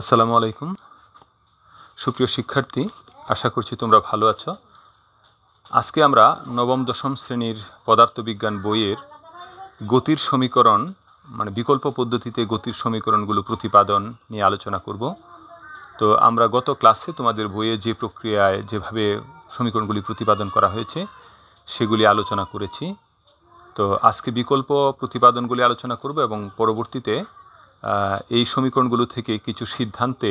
আসসালামু আলাইকুম সুপ্রিয় শিক্ষার্থী আশা করছি তোমরা ভালো আছো আজকে আমরা নবম দশম শ্রেণীর পদার্থবিজ্ঞান বইয়ের গতির সমীকরণ মানে বিকল্প পদ্ধতিতে গতির সমীকরণগুলো প্রতিপাদন নিয়ে আলোচনা করব তো আমরা গত ক্লাসে তোমাদের বইয়ে যে প্রক্রিয়ায় যেভাবে সমীকরণগুলি প্রতিপাদন করা হয়েছে সেগুলি আলোচনা করেছি তো আজকে বিকল্প প্রতিপাদনগুলি আলোচনা করব এবং পরবর্তীতে এই সমীকরণগুলো থেকে কিছু সিদ্ধান্তে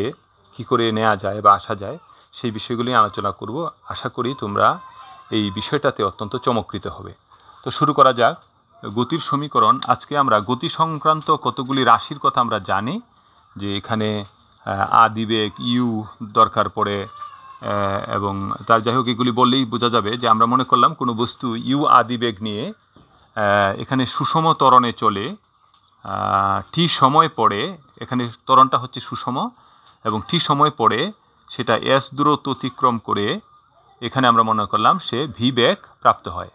কি করে নেওয়া যায় বা আসা যায় সেই বিষয়গুলি আলোচনা করব আশা করি তোমরা এই বিষয়টাতে অত্যন্ত চমকৃত হবে তো শুরু করা যাক গতির সমীকরণ আজকে আমরা গতি সংক্রান্ত কতগুলি রাশির কথা আমরা জানি যে এখানে আদিবেগ ইউ দরকার পড়ে এবং তার যাই হোক এগুলি বললেই বোঝা যাবে যে আমরা মনে করলাম কোনো বস্তু ইউ আদিবেগ নিয়ে এখানে সুষম তরণে চলে টি সময় পড়ে এখানে ত্বরণটা হচ্ছে সুষম এবং টি সময় পড়ে সেটা এস দূরত্ব অতিক্রম করে এখানে আমরা মনে করলাম সে ভি ব্যাক প্রাপ্ত হয়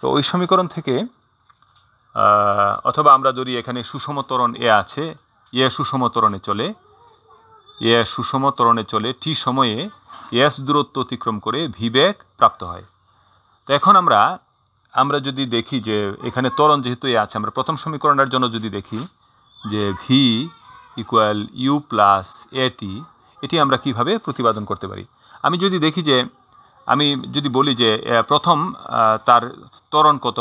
তো ওই সমীকরণ থেকে অথবা আমরা যদি এখানে সুষম তরণ এ আছে এ সুষম তরণে চলে এ সুষম তরণে চলে টি সময়ে এস দূরত্ব অতিক্রম করে ভি ব্যাক প্রাপ্ত হয় তো এখন আমরা আমরা যদি দেখি যে এখানে তরণ যেহেতু এ আছে আমরা প্রথম সমীকরণটার জন্য যদি দেখি যে ভি ইকুয়াল ইউ প্লাস এটি এটি আমরা কিভাবে প্রতিপাদন করতে পারি আমি যদি দেখি যে আমি যদি বলি যে প্রথম তার তরণ কত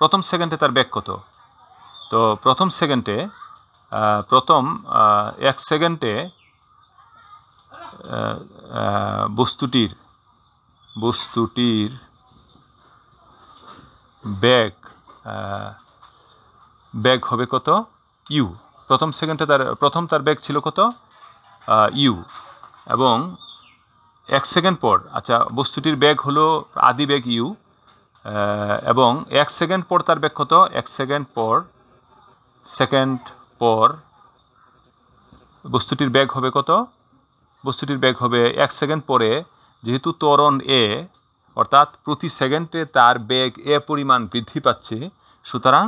প্রথম সেকেন্ডে তার ব্যাগ কত তো প্রথম সেকেন্ডে প্রথম এক সেকেন্ডে বস্তুটির বস্তুটির ব্যাগ ব্যাগ হবে কত ইউ প্রথম সেকেন্ডে তার প্রথম তার ব্যাগ ছিল কত ইউ এবং এক সেকেন্ড পর আচ্ছা বস্তুটির ব্যাগ হলো আদি ব্যাগ ইউ এবং এক সেকেন্ড পর তার ব্যাগ কত এক সেকেন্ড পর সেকেন্ড পর বস্তুটির ব্যাগ হবে কত বস্তুটির ব্যাগ হবে এক সেকেন্ড পরে যেহেতু তরণ এ অর্থাৎ প্রতি সেকেন্ডে তার বেগ এ পরিমাণ বৃদ্ধি পাচ্ছে সুতরাং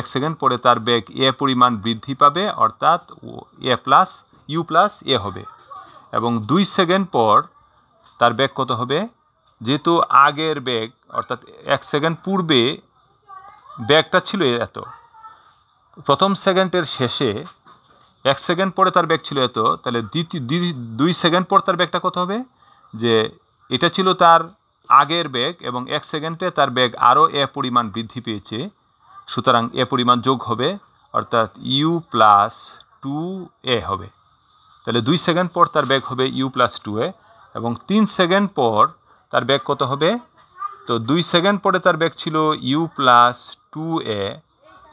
এক সেকেন্ড পরে তার বেগ এ পরিমাণ বৃদ্ধি পাবে অর্থাৎ a plus u plus a হবে এবং দুই সেকেন্ড পর তার বেগ কত হবে যেহেতু আগের বেগ অর্থাৎ এক সেকেন্ড পূর্বে ব্যাগটা ছিল এত প্রথম সেকেন্ডের শেষে এক সেকেন্ড পরে তার ব্যাগ ছিল এত তাহলে দ্বিতীয় দুই সেকেন্ড পর তার ব্যাগটা কত হবে যে এটা ছিল তার আগের বেগ এবং এক সেকেন্ডে তার বেগ আরও এ পরিমাণ বৃদ্ধি পেয়েছে সুতরাং এ পরিমাণ যোগ হবে অর্থাৎ ইউ প্লাস টু এ হবে তাহলে দুই সেকেন্ড পর তার বেগ হবে ইউ প্লাস টু এ এবং তিন সেকেন্ড পর তার বেগ কত হবে তো দুই সেকেন্ড পরে তার বেগ ছিল ইউ প্লাস টু এ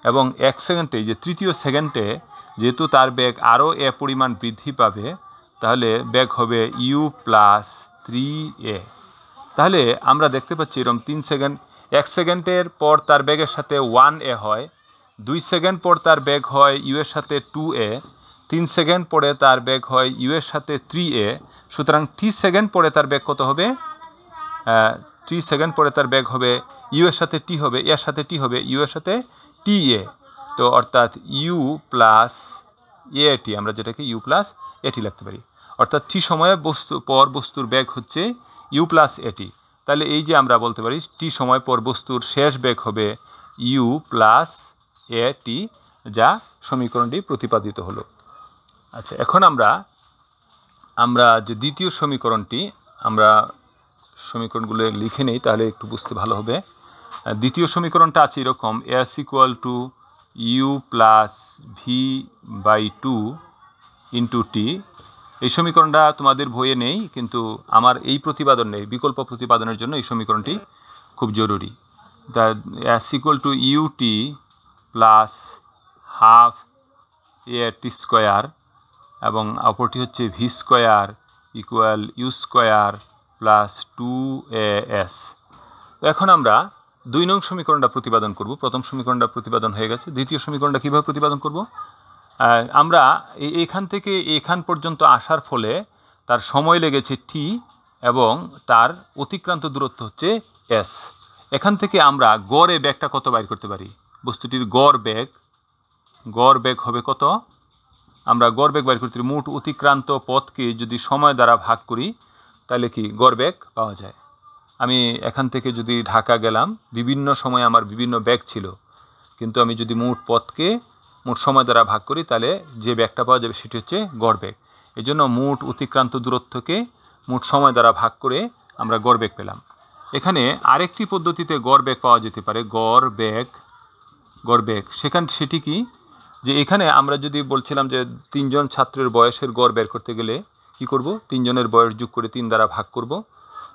এবং এক সেকেন্ডে যে তৃতীয় সেকেন্ডে যেহেতু তার বেগ আরও এ পরিমাণ বৃদ্ধি পাবে তাহলে বেগ হবে ইউ প্লাস থ্রি এ তাহলে আমরা দেখতে পাচ্ছি এরকম তিন সেকেন্ড এক সেকেন্ডের পর তার ব্যাগের সাথে ওয়ান এ হয় দুই সেকেন্ড পর তার ব্যাগ হয় ইউ এর সাথে টু এ তিন সেকেন্ড পরে তার ব্যাগ হয় ইউ এর সাথে থ্রি এ সুতরাং থ্রি সেকেন্ড পরে তার ব্যাগ কত হবে থ্রি সেকেন্ড পরে তার ব্যাগ হবে ইউ এর সাথে টি হবে এর সাথে টি হবে ইউ এর সাথে টি এ তো অর্থাৎ ইউ প্লাস এ টি আমরা যেটাকে ইউ প্লাস এটি লিখতে পারি অর্থাৎ থ্রি সময়ে বস্তু পর বস্তুর ব্যাগ হচ্ছে ইউ প্লাস এটি তাহলে এই যে আমরা বলতে পারি টি সময় পর বস্তুর শেষ বেগ হবে ইউ প্লাস এ টি যা সমীকরণটি প্রতিপাদিত হলো আচ্ছা এখন আমরা আমরা যে দ্বিতীয় সমীকরণটি আমরা সমীকরণগুলো লিখে নেই তাহলে একটু বুঝতে ভালো হবে দ্বিতীয় সমীকরণটা আছে এরকম s equal to u plus v by two into t এই সমীকরণটা তোমাদের ভয়ে নেই কিন্তু আমার এই প্রতিপাদন নেই বিকল্প প্রতিপাদনের জন্য এই সমীকরণটি খুব জরুরি the s equal to u t plus half a t square এবং অপরটি হচ্ছে v square equal u square plus two a s এখন আমরা দুই নং সমীকরণটা প্রতিপাদন করব প্রথম সমীকরণটা প্রতিপাদন হয়ে গেছে দ্বিতীয় সমীকরণটা কীভাবে প্রতিপাদন করব আমরা এখান থেকে এখান পর্যন্ত আসার ফলে তার সময় লেগেছে টি এবং তার অতিক্রান্ত দূরত্ব হচ্ছে এস এখান থেকে আমরা গড়ে ব্যাগটা কত বাইর করতে পারি বস্তুটির গড় ব্যাগ গড় ব্যাগ হবে কত আমরা গড় ব্যাগ বাইর করতে মোট অতিক্রান্ত পথকে যদি সময় দ্বারা ভাগ করি তাহলে কি গড় ব্যাগ পাওয়া যায় আমি এখান থেকে যদি ঢাকা গেলাম বিভিন্ন সময় আমার বিভিন্ন ব্যাগ ছিল কিন্তু আমি যদি মোট পথকে মোট সময় দ্বারা ভাগ করি তাহলে যে ব্যাগটা পাওয়া যাবে সেটি হচ্ছে গড় ব্যাগ এই জন্য মোট অতিক্রান্ত দূরত্বকে মোট সময় দ্বারা ভাগ করে আমরা গড় ব্যাগ পেলাম এখানে আরেকটি পদ্ধতিতে গড় ব্যাগ পাওয়া যেতে পারে গড় ব্যাগ গড় ব্যাগ সেখান সেটি কি যে এখানে আমরা যদি বলছিলাম যে তিনজন ছাত্রের বয়সের গড় বের করতে গেলে কি করব তিনজনের বয়স যোগ করে তিন দ্বারা ভাগ করব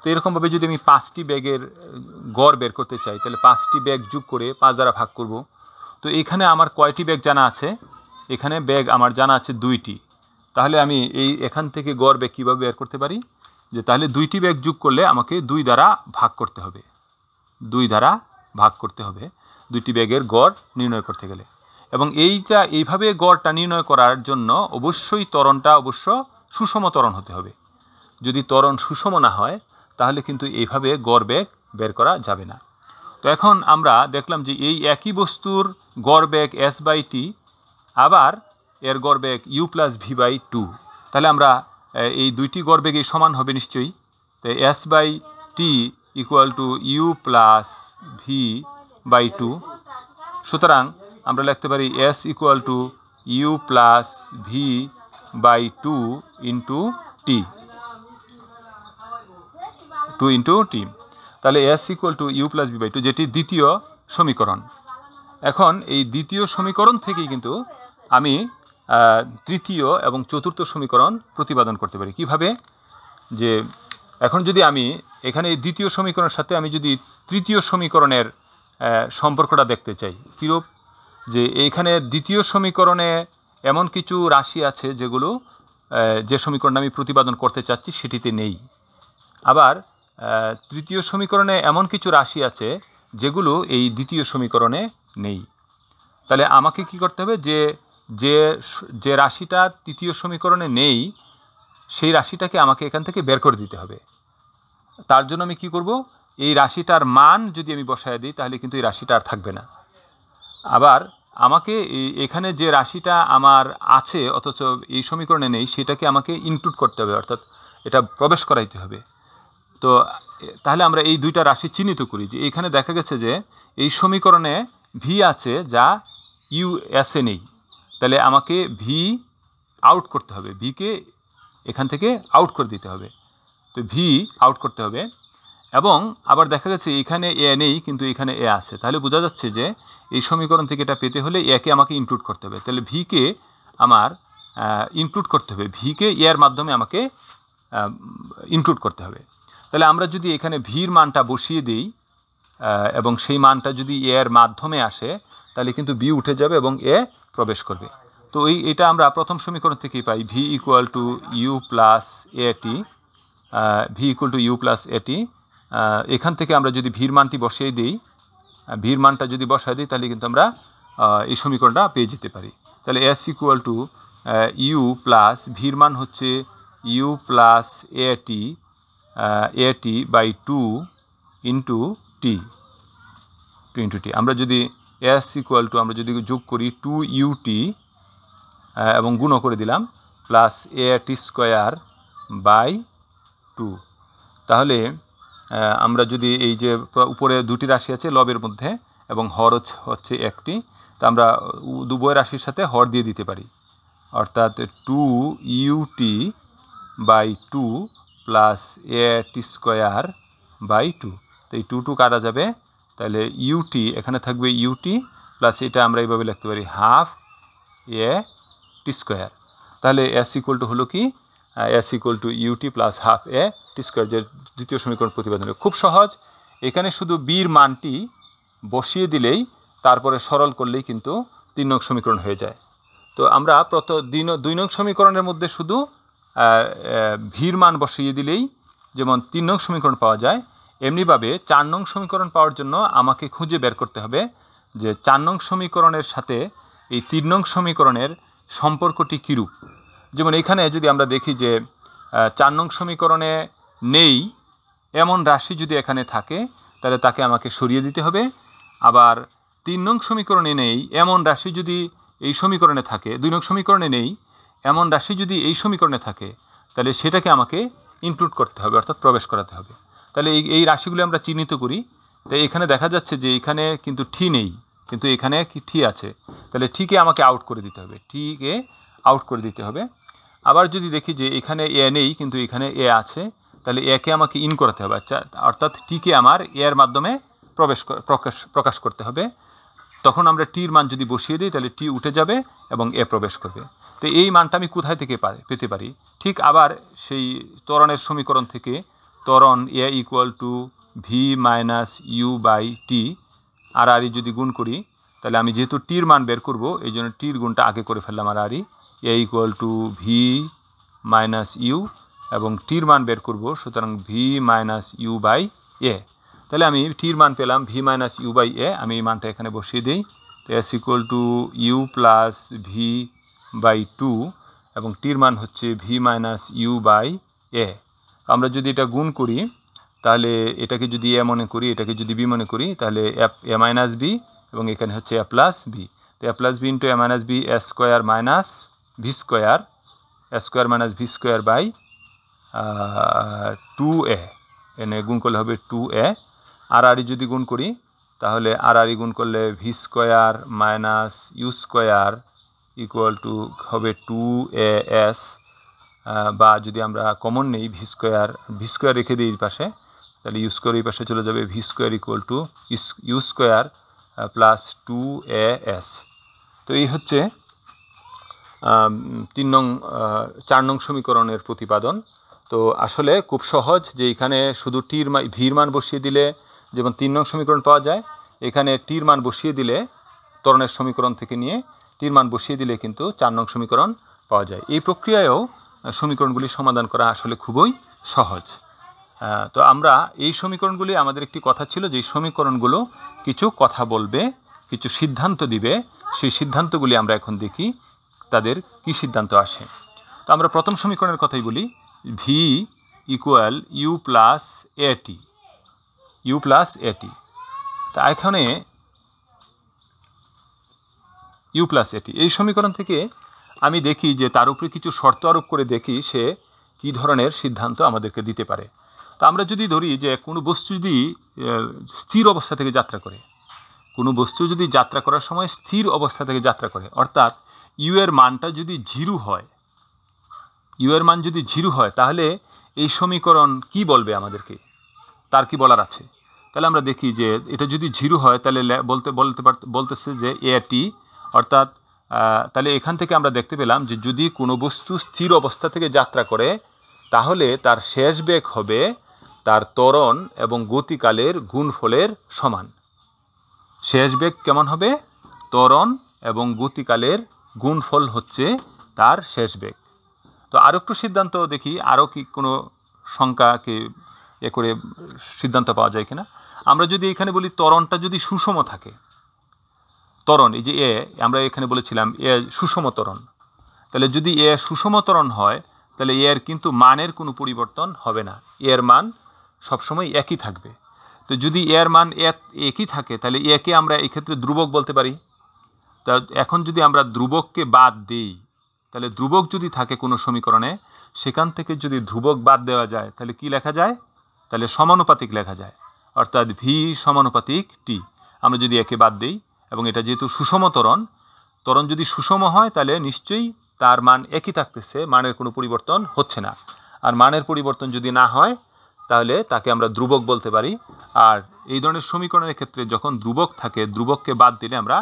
তো এরকমভাবে যদি আমি পাঁচটি ব্যাগের গড় বের করতে চাই তাহলে পাঁচটি ব্যাগ যোগ করে পাঁচ দ্বারা ভাগ করব তো এখানে আমার কয়টি ব্যাগ জানা আছে এখানে ব্যাগ আমার জানা আছে দুইটি তাহলে আমি এই এখান থেকে গড় ব্যাগ কীভাবে বের করতে পারি যে তাহলে দুইটি ব্যাগ যোগ করলে আমাকে দুই দ্বারা ভাগ করতে হবে দুই দ্বারা ভাগ করতে হবে দুইটি ব্যাগের গড় নির্ণয় করতে গেলে এবং এইটা এইভাবে গড়টা নির্ণয় করার জন্য অবশ্যই তরণটা অবশ্য সুষম তরণ হতে হবে যদি তরণ সুষম না হয় তাহলে কিন্তু এইভাবে গড় ব্যাগ বের করা যাবে না তো এখন আমরা দেখলাম যে এই একই বস্তুর গড় বেগ এস বাই টি আবার এর গড় বেগ u plus v by two তাহলে আমরা এই দুইটি গড় বেগই সমান হবে নিশ্চয়ই তো s by t equal to u plus v by two সুতরাং আমরা লিখতে পারি s equal to u plus v by two into t two into t তাহলে s equal to u plus b by two যেটি দ্বিতীয় সমীকরণ এখন এই দ্বিতীয় সমীকরণ থেকেই কিন্তু আমি তৃতীয় এবং চতুর্থ সমীকরণ প্রতিপাদন করতে পারি কিভাবে যে এখন যদি আমি এখানে এই দ্বিতীয় সমীকরণের সাথে আমি যদি তৃতীয় সমীকরণের সম্পর্কটা দেখতে চাই কিরূপ যে এইখানে দ্বিতীয় সমীকরণে এমন কিছু রাশি আছে যেগুলো যে সমীকরণটা আমি প্রতিপাদন করতে চাচ্ছি সেটিতে নেই আবার তৃতীয় সমীকরণে এমন কিছু রাশি আছে যেগুলো এই দ্বিতীয় সমীকরণে নেই তাহলে আমাকে কি করতে হবে যে যে যে রাশিটা তৃতীয় সমীকরণে নেই সেই রাশিটাকে আমাকে এখান থেকে বের করে দিতে হবে তার জন্য আমি কি করব এই রাশিটার মান যদি আমি বসায় দিই তাহলে কিন্তু এই রাশিটা আর থাকবে না আবার আমাকে এখানে যে রাশিটা আমার আছে অথচ এই সমীকরণে নেই সেটাকে আমাকে ইনক্লুড করতে হবে অর্থাৎ এটা প্রবেশ করাইতে হবে তো তাহলে আমরা এই দুইটা রাশি চিহ্নিত করি যে এখানে দেখা গেছে যে এই সমীকরণে ভি আছে যা ইউএসএ নেই তাহলে আমাকে ভি আউট করতে হবে ভিকে এখান থেকে আউট করে দিতে হবে তো ভি আউট করতে হবে এবং আবার দেখা গেছে এখানে এ নেই কিন্তু এখানে এ আছে তাহলে বোঝা যাচ্ছে যে এই সমীকরণ থেকে এটা পেতে হলে একে আমাকে ইনক্লুড করতে হবে তাহলে ভিকে আমার ইনক্লুড করতে হবে ভিকে এর মাধ্যমে আমাকে ইনক্লুড করতে হবে তাহলে আমরা যদি এখানে ভির মানটা বসিয়ে দিই এবং সেই মানটা যদি এ এর মাধ্যমে আসে তাহলে কিন্তু বি উঠে যাবে এবং এ প্রবেশ করবে তো এই এটা আমরা প্রথম সমীকরণ থেকেই পাই v equal to u plus a t v equal to u plus a t এখান থেকে আমরা যদি ভির মানটি বসিয়ে দিই ভির মানটা যদি বসায় দিই তাহলে কিন্তু আমরা এই সমীকরণটা পেয়ে যেতে পারি তাহলে s equal to u plus ভির মান হচ্ছে u plus a t at by two into t two into t আমরা যদি এস ইকুয়াল টু আমরা যদি যোগ করি টু ইউটি এবং গুণ করে দিলাম plus a t square by two তাহলে আমরা যদি এই যে উপরে দুটি রাশি আছে লবের মধ্যে এবং হর হচ্ছে একটি তা আমরা দুবয় রাশির সাথে হর দিয়ে দিতে পারি অর্থাৎ two u t by two plus a t square by two তো এই টু টু কাটা যাবে তাহলে ইউটি এখানে থাকবে ইউটি প্লাস এটা আমরা এইভাবে লিখতে পারি হাফ এ টি স্কোয়ার তাহলে এস ইকুয়াল টু হলো কি s equal to u t plus half a t square যে দ্বিতীয় সমীকরণ প্রতিবেদন খুব সহজ এখানে শুধু বীর মানটি বসিয়ে দিলেই তারপরে সরল করলেই কিন্তু তিন নং সমীকরণ হয়ে যায় তো আমরা প্রত দুই নং সমীকরণের মধ্যে শুধু ভির মান বসিয়ে দিলেই যেমন তিন নং সমীকরণ পাওয়া যায় এমনিভাবে চার নং সমীকরণ পাওয়ার জন্য আমাকে খুঁজে বের করতে হবে যে চার নং সমীকরণের সাথে এই তিন নং সমীকরণের সম্পর্কটি কীরূপ যেমন এখানে যদি আমরা দেখি যে চার নং সমীকরণে নেই এমন রাশি যদি এখানে থাকে তাহলে তাকে আমাকে সরিয়ে দিতে হবে আবার তিন নং সমীকরণে নেই এমন রাশি যদি এই সমীকরণে থাকে দুই নং সমীকরণে নেই এমন রাশি যদি এই সমীকরণে থাকে তাহলে সেটাকে আমাকে ইনক্লুড করতে হবে অর্থাৎ প্রবেশ করাতে হবে তাহলে এই এই রাশিগুলি আমরা চিহ্নিত করি তাই এখানে দেখা যাচ্ছে যে এখানে কিন্তু ঠি নেই কিন্তু এখানে কি ঠি আছে তাহলে ঠিকে আমাকে আউট করে দিতে হবে ঠিকে আউট করে দিতে হবে আবার যদি দেখি যে এখানে এ নেই কিন্তু এখানে এ আছে তাহলে একে আমাকে ইন করাতে হবে আচ্ছা, অর্থাৎ টিকে আমার এর মাধ্যমে প্রবেশ প্রকাশ প্রকাশ করতে হবে তখন আমরা টির মান যদি বসিয়ে দিই তাহলে টি উঠে যাবে এবং এ প্রবেশ করবে তো এই মানটা আমি কোথায় থেকে পেতে পারি ঠিক আবার সেই ত্বরণের সমীকরণ থেকে ত্বরণ a equal to v minus u by t আর আরি যদি গুণ করি তাহলে আমি যেহেতু টির মান বের করব এই জন্য টির গুণটা আগে করে ফেললাম আর আরই a equal to v minus u এবং টির মান বের করব সুতরাং v minus u by a তাহলে আমি টির মান পেলাম v minus u by a আমি এই মানটা এখানে বসিয়ে দিই তো s equal to u plus v by two এবং টির মান হচ্ছে v minus u by a আমরা যদি এটা গুণ করি তাহলে এটাকে যদি এ মনে করি এটাকে যদি বি মনে করি তাহলে অ্যাপ এ মাইনাস বি এবং এখানে হচ্ছে এ প্লাস বি তো a plus b into a minus b a square minus v square a square minus v square by two a এনে গুণ করলে হবে টু এ আর আর যদি গুণ করি তাহলে আর আর গুণ করলে v square minus u square equal to হবে টু এ এস বা যদি আমরা কমন নেই ভি স্কোয়ার ভি স্কোয়ার রেখে দিই পাশে তাহলে ইউ স্কোয়ার এই পাশে চলে যাবে v square equal to u square plus two a s তো এই হচ্ছে তিন নং চার নং সমীকরণের প্রতিপাদন তো আসলে খুব সহজ যে এখানে শুধু টির ভির মান বসিয়ে দিলে যেমন তিন নং সমীকরণ পাওয়া যায় এখানে টির মান বসিয়ে দিলে তরণের সমীকরণ থেকে নিয়ে তীর মান বসিয়ে দিলে কিন্তু চার নং সমীকরণ পাওয়া যায় এই প্রক্রিয়ায়ও সমীকরণগুলি সমাধান করা আসলে খুবই সহজ তো আমরা এই সমীকরণগুলি আমাদের একটি কথা ছিল যে সমীকরণগুলো কিছু কথা বলবে কিছু সিদ্ধান্ত দিবে সেই সিদ্ধান্তগুলি আমরা এখন দেখি তাদের কি সিদ্ধান্ত আসে তো আমরা প্রথম সমীকরণের কথাই বলি v equal u plus a t u plus a t তা এখানে ইউ প্লাস এটি এই সমীকরণ থেকে আমি দেখি যে তার উপরে কিছু শর্ত আরোপ করে দেখি সে কি ধরনের সিদ্ধান্ত আমাদেরকে দিতে পারে তা আমরা যদি ধরি যে কোনো বস্তু যদি স্থির অবস্থা থেকে যাত্রা করে কোনো বস্তু যদি যাত্রা করার সময় স্থির অবস্থা থেকে যাত্রা করে অর্থাৎ ইউ এর মানটা যদি জিরু হয় ইউ এর মান যদি জিরু হয় তাহলে এই সমীকরণ কি বলবে আমাদেরকে তার কি বলার আছে তাহলে আমরা দেখি যে এটা যদি জিরু হয় তাহলে বলতে বলতে বলতেছে যে এটি অর্থাৎ তাহলে এখান থেকে আমরা দেখতে পেলাম যে যদি কোনো বস্তু স্থির অবস্থা থেকে যাত্রা করে তাহলে তার শেষ বেগ হবে তার ত্বরণ এবং গতিকালের গুণফলের সমান শেষ বেগ কেমন হবে ত্বরণ এবং গতিকালের গুণফল হচ্ছে তার শেষ বেগ তো আরও একটু সিদ্ধান্ত দেখি আরও কি কোনো সংখ্যাকে এ করে সিদ্ধান্ত পাওয়া যায় কিনা আমরা যদি এখানে বলি তরণটা যদি সুষম থাকে তরণ এই যে এ আমরা এখানে বলেছিলাম এ সুষম তরণ তাহলে যদি এ সুষম তরণ হয় তাহলে এর কিন্তু মানের কোনো পরিবর্তন হবে না এর মান সবসময় একই থাকবে তো যদি এর মান একই থাকে তাহলে একে আমরা এক্ষেত্রে ধ্রুবক বলতে পারি তা এখন যদি আমরা ধ্রুবককে বাদ দিই তাহলে ধ্রুবক যদি থাকে কোনো সমীকরণে সেখান থেকে যদি ধ্রুবক বাদ দেওয়া যায় তাহলে কি লেখা যায় তাহলে সমানুপাতিক লেখা যায় অর্থাৎ ভি সমানুপাতিক টি আমরা যদি একে বাদ দিই এবং এটা যেহেতু সুষম ত্বরণ তরণ যদি সুষম হয় তাহলে নিশ্চয়ই তার মান একই থাকতেছে মানের কোনো পরিবর্তন হচ্ছে না আর মানের পরিবর্তন যদি না হয় তাহলে তাকে আমরা ধ্রুবক বলতে পারি আর এই ধরনের সমীকরণের ক্ষেত্রে যখন ধ্রুবক থাকে ধ্রুবককে বাদ দিলে আমরা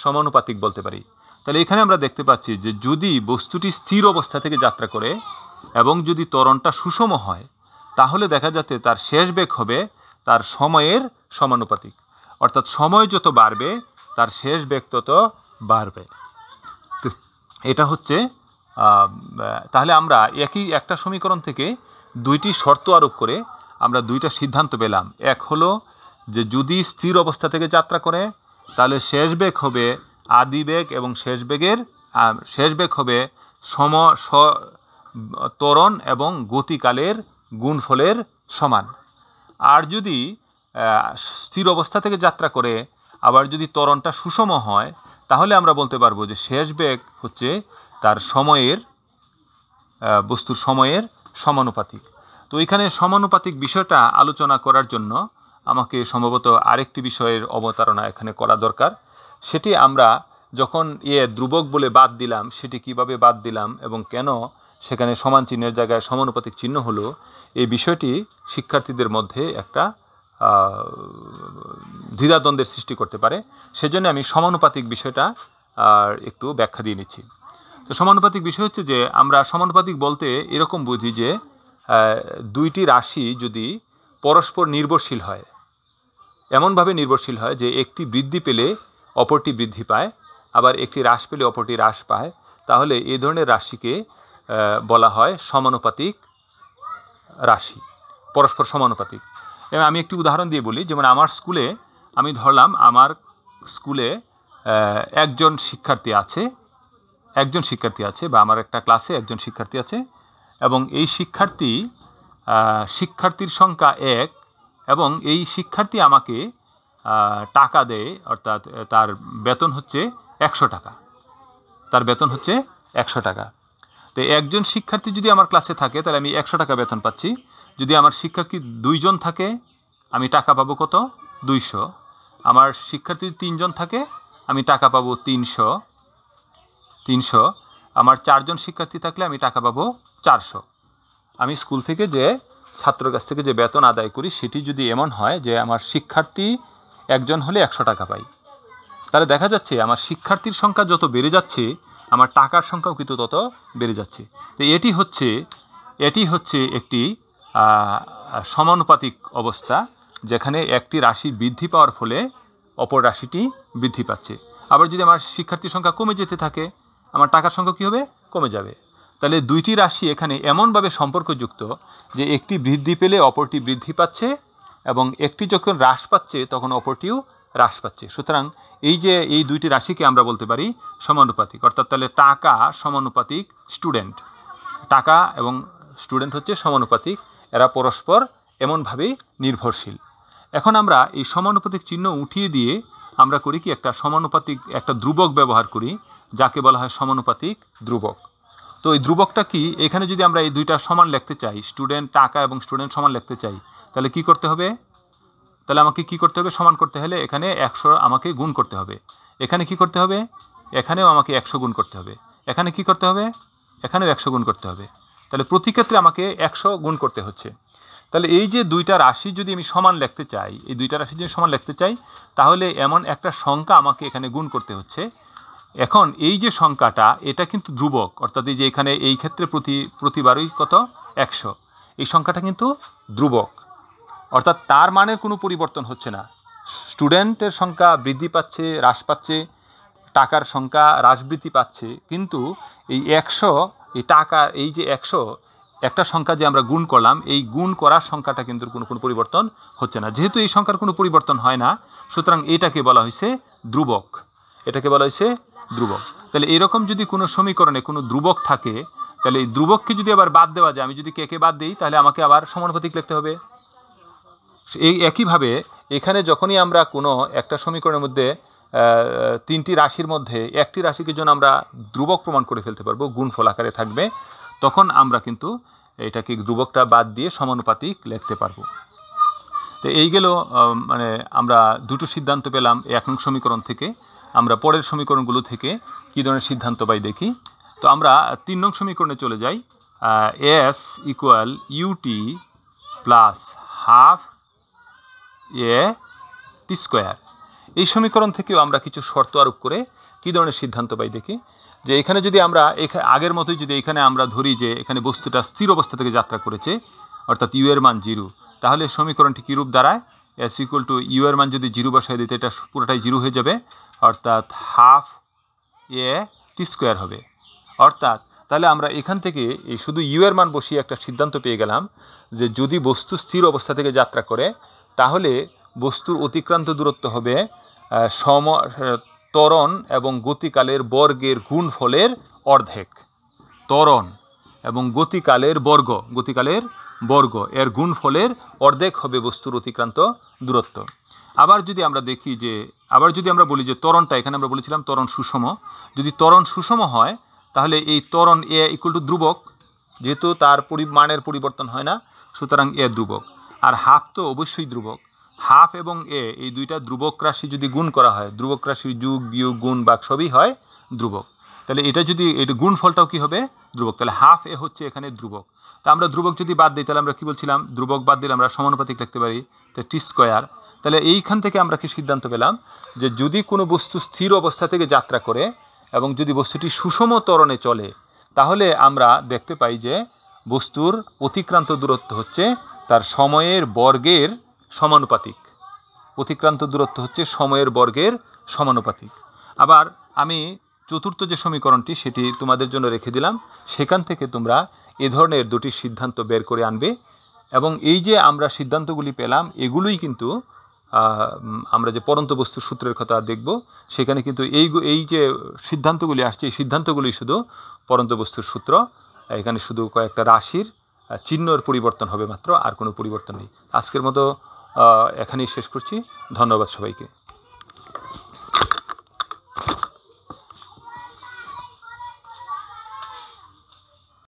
সমানুপাতিক বলতে পারি তাহলে এখানে আমরা দেখতে পাচ্ছি যে যদি বস্তুটি স্থির অবস্থা থেকে যাত্রা করে এবং যদি ত্বরণটা সুষম হয় তাহলে দেখা যাচ্ছে তার শেষ বেগ হবে তার সময়ের সমানুপাতিক অর্থাৎ সময় যত বাড়বে তার শেষ ব্যক্তত বাড়বে এটা হচ্ছে তাহলে আমরা একই একটা সমীকরণ থেকে দুইটি শর্ত আরোপ করে আমরা দুইটা সিদ্ধান্ত পেলাম এক হলো যে যদি স্থির অবস্থা থেকে যাত্রা করে তাহলে শেষ বেগ হবে আদি বেগ এবং শেষ বেগের শেষ বেগ হবে সম ত্বরণ এবং গতিকালের গুণফলের সমান আর যদি স্থির অবস্থা থেকে যাত্রা করে আবার যদি ত্বরণটা সুষম হয় তাহলে আমরা বলতে পারবো যে শেষ বেগ হচ্ছে তার সময়ের বস্তুর সময়ের সমানুপাতিক তো এখানে সমানুপাতিক বিষয়টা আলোচনা করার জন্য আমাকে সম্ভবত আরেকটি বিষয়ের অবতারণা এখানে করা দরকার সেটি আমরা যখন ইয়ে ধ্রুবক বলে বাদ দিলাম সেটি কিভাবে বাদ দিলাম এবং কেন সেখানে সমান চিহ্নের জায়গায় সমানুপাতিক চিহ্ন হলো এই বিষয়টি শিক্ষার্থীদের মধ্যে একটা দ্বিধাদ্বন্দ্বের সৃষ্টি করতে পারে সেজন্য আমি সমানুপাতিক বিষয়টা আর একটু ব্যাখ্যা দিয়ে নিচ্ছি তো সমানুপাতিক বিষয় হচ্ছে যে আমরা সমানুপাতিক বলতে এরকম বুঝি যে দুইটি রাশি যদি পরস্পর নির্ভরশীল হয় এমনভাবে নির্ভরশীল হয় যে একটি বৃদ্ধি পেলে অপরটি বৃদ্ধি পায় আবার একটি হ্রাস পেলে অপরটি হ্রাস পায় তাহলে এই ধরনের রাশিকে বলা হয় সমানুপাতিক রাশি পরস্পর সমানুপাতিক আমি একটি উদাহরণ দিয়ে বলি যেমন আমার স্কুলে আমি ধরলাম আমার স্কুলে একজন শিক্ষার্থী আছে একজন শিক্ষার্থী আছে বা আমার একটা ক্লাসে একজন শিক্ষার্থী আছে এবং এই শিক্ষার্থী শিক্ষার্থীর সংখ্যা এক এবং এই শিক্ষার্থী আমাকে টাকা দেয় অর্থাৎ তার বেতন হচ্ছে একশো টাকা তার বেতন হচ্ছে একশো টাকা তো একজন শিক্ষার্থী যদি আমার ক্লাসে থাকে তাহলে আমি একশো টাকা বেতন পাচ্ছি যদি আমার শিক্ষার্থী দুইজন থাকে আমি টাকা পাবো কত দুইশো আমার শিক্ষার্থী তিনজন থাকে আমি টাকা পাবো তিনশো তিনশো আমার চারজন শিক্ষার্থী থাকলে আমি টাকা পাবো চারশো আমি স্কুল থেকে যে ছাত্র কাছ থেকে যে বেতন আদায় করি সেটি যদি এমন হয় যে আমার শিক্ষার্থী একজন হলে একশো টাকা পাই তাহলে দেখা যাচ্ছে আমার শিক্ষার্থীর সংখ্যা যত বেড়ে যাচ্ছে আমার টাকার সংখ্যাও কিন্তু তত বেড়ে যাচ্ছে তো এটি হচ্ছে এটি হচ্ছে একটি সমানুপাতিক অবস্থা যেখানে একটি রাশি বৃদ্ধি পাওয়ার ফলে অপর রাশিটি বৃদ্ধি পাচ্ছে আবার যদি আমার শিক্ষার্থীর সংখ্যা কমে যেতে থাকে আমার টাকার সংখ্যা কী হবে কমে যাবে তাহলে দুইটি রাশি এখানে এমনভাবে সম্পর্কযুক্ত যে একটি বৃদ্ধি পেলে অপরটি বৃদ্ধি পাচ্ছে এবং একটি যখন হ্রাস পাচ্ছে তখন অপরটিও হ্রাস পাচ্ছে সুতরাং এই যে এই দুইটি রাশিকে আমরা বলতে পারি সমানুপাতিক অর্থাৎ তাহলে টাকা সমানুপাতিক স্টুডেন্ট টাকা এবং স্টুডেন্ট হচ্ছে সমানুপাতিক এরা পরস্পর এমনভাবেই নির্ভরশীল এখন আমরা এই সমানুপাতিক চিহ্ন উঠিয়ে দিয়ে আমরা করি কি একটা সমানুপাতিক একটা ধ্রুবক ব্যবহার করি যাকে বলা হয় সমানুপাতিক ধ্রুবক তো এই ধ্রুবকটা কি এখানে যদি আমরা এই দুইটা সমান লিখতে চাই স্টুডেন্ট টাকা এবং স্টুডেন্ট সমান লিখতে চাই তাহলে কি করতে হবে তাহলে আমাকে কি করতে হবে সমান করতে হলে এখানে একশো আমাকে গুণ করতে হবে এখানে কি করতে হবে এখানেও আমাকে একশো গুণ করতে হবে এখানে কি করতে হবে এখানেও একশো গুণ করতে হবে তাহলে প্রতি ক্ষেত্রে আমাকে একশো গুণ করতে হচ্ছে তাহলে এই যে দুইটা রাশি যদি আমি সমান লিখতে চাই এই দুইটা রাশি যদি সমান লিখতে চাই তাহলে এমন একটা সংখ্যা আমাকে এখানে গুণ করতে হচ্ছে এখন এই যে সংখ্যাটা এটা কিন্তু ধ্রুবক অর্থাৎ এই যে এখানে এই ক্ষেত্রে প্রতি প্রতিবারই কত একশো এই সংখ্যাটা কিন্তু ধ্রুবক অর্থাৎ তার মানের কোনো পরিবর্তন হচ্ছে না স্টুডেন্টের সংখ্যা বৃদ্ধি পাচ্ছে হ্রাস পাচ্ছে টাকার সংখ্যা হ্রাস বৃদ্ধি পাচ্ছে কিন্তু এই একশো এই টাকা এই যে একশো একটা সংখ্যা যে আমরা গুণ করলাম এই গুণ করার সংখ্যাটা কিন্তু কোনো কোনো পরিবর্তন হচ্ছে না যেহেতু এই সংখ্যার কোনো পরিবর্তন হয় না সুতরাং এটাকে বলা হয়েছে ধ্রুবক এটাকে বলা হয়েছে ধ্রুবক তাহলে এরকম যদি কোনো সমীকরণে কোনো ধ্রুবক থাকে তাহলে এই ধ্রুবককে যদি আবার বাদ দেওয়া যায় আমি যদি কে কে বাদ দিই তাহলে আমাকে আবার সমানুপাতিক লিখতে হবে এই একইভাবে এখানে যখনই আমরা কোনো একটা সমীকরণের মধ্যে তিনটি রাশির মধ্যে একটি রাশিকে জন্য আমরা ধ্রুবক প্রমাণ করে ফেলতে পারবো গুণফল আকারে থাকবে তখন আমরা কিন্তু এটাকে ধ্রুবকটা বাদ দিয়ে সমানুপাতিক লিখতে পারবো তো এই গেল মানে আমরা দুটো সিদ্ধান্ত পেলাম এক নং সমীকরণ থেকে আমরা পরের সমীকরণগুলো থেকে কী ধরনের সিদ্ধান্ত পাই দেখি তো আমরা তিন নং সমীকরণে চলে যাই s equal u t plus half a t square এই সমীকরণ থেকেও আমরা কিছু শর্ত আরোপ করে কী ধরনের সিদ্ধান্ত পাই দেখি যে এখানে যদি আমরা আগের মতোই যদি এখানে আমরা ধরি যে এখানে বস্তুটা স্থির অবস্থা থেকে যাত্রা করেছে অর্থাৎ ইউ এর মান জিরো তাহলে সমীকরণটি কীরূপ দাঁড়ায় এস ইকুয়াল টু ইউ এর মান যদি জিরো বসায় দিতে এটা পুরোটাই জিরো হয়ে যাবে অর্থাৎ হাফ এ টি স্কোয়ার হবে অর্থাৎ তাহলে আমরা এখান থেকে এই শুধু ইউ এর মান বসিয়ে একটা সিদ্ধান্ত পেয়ে গেলাম যে যদি বস্তু স্থির অবস্থা থেকে যাত্রা করে তাহলে বস্তুর অতিক্রান্ত দূরত্ব হবে সম ত্বরণ এবং গতিকালের বর্গের গুণফলের অর্ধেক ত্বরণ এবং গতিকালের বর্গ গতিকালের বর্গ এর গুণফলের অর্ধেক হবে বস্তুর অতিক্রান্ত দূরত্ব আবার যদি আমরা দেখি যে আবার যদি আমরা বলি যে ত্বরণটা এখানে আমরা বলেছিলাম ত্বরণ সুষম যদি ত্বরণ সুষম হয় তাহলে এই ত্বরণ এ ইকুয়াল টু ধ্রুবক যেহেতু তার পরিমাণের পরিবর্তন হয় না সুতরাং এ ধ্রুবক আর হাফ তো অবশ্যই ধ্রুবক হাফ এবং এ এই দুইটা ধ্রুবক রাশি যদি গুণ করা হয় ধ্রুবক রাশির যুগ বিয়োগ গুণ বাক সবই হয় ধ্রুবক তাহলে এটা যদি এটা গুণ ফলটাও কী হবে ধ্রুবক তাহলে হাফ এ হচ্ছে এখানে ধ্রুবক তা আমরা ধ্রুবক যদি বাদ দিই তাহলে আমরা কী বলছিলাম ধ্রুবক বাদ দিলে আমরা সমানুপাতিক লিখতে পারি তো টি স্কোয়ার তাহলে এইখান থেকে আমরা কি সিদ্ধান্ত পেলাম যে যদি কোনো বস্তু স্থির অবস্থা থেকে যাত্রা করে এবং যদি বস্তুটি সুষম ত্বরণে চলে তাহলে আমরা দেখতে পাই যে বস্তুর অতিক্রান্ত দূরত্ব হচ্ছে তার সময়ের বর্গের সমানুপাতিক অতিক্রান্ত দূরত্ব হচ্ছে সময়ের বর্গের সমানুপাতিক আবার আমি চতুর্থ যে সমীকরণটি সেটি তোমাদের জন্য রেখে দিলাম সেখান থেকে তোমরা এ ধরনের দুটি সিদ্ধান্ত বের করে আনবে এবং এই যে আমরা সিদ্ধান্তগুলি পেলাম এগুলোই কিন্তু আমরা যে পরন্ত বস্তু সূত্রের কথা দেখব সেখানে কিন্তু এই এই যে সিদ্ধান্তগুলি আসছে এই সিদ্ধান্তগুলি শুধু পরন্ত বস্তুর সূত্র এখানে শুধু কয়েকটা রাশির চিহ্নর পরিবর্তন হবে মাত্র আর কোনো পরিবর্তন নেই আজকের মতো এখানেই শেষ করছি ধন্যবাদ সবাইকে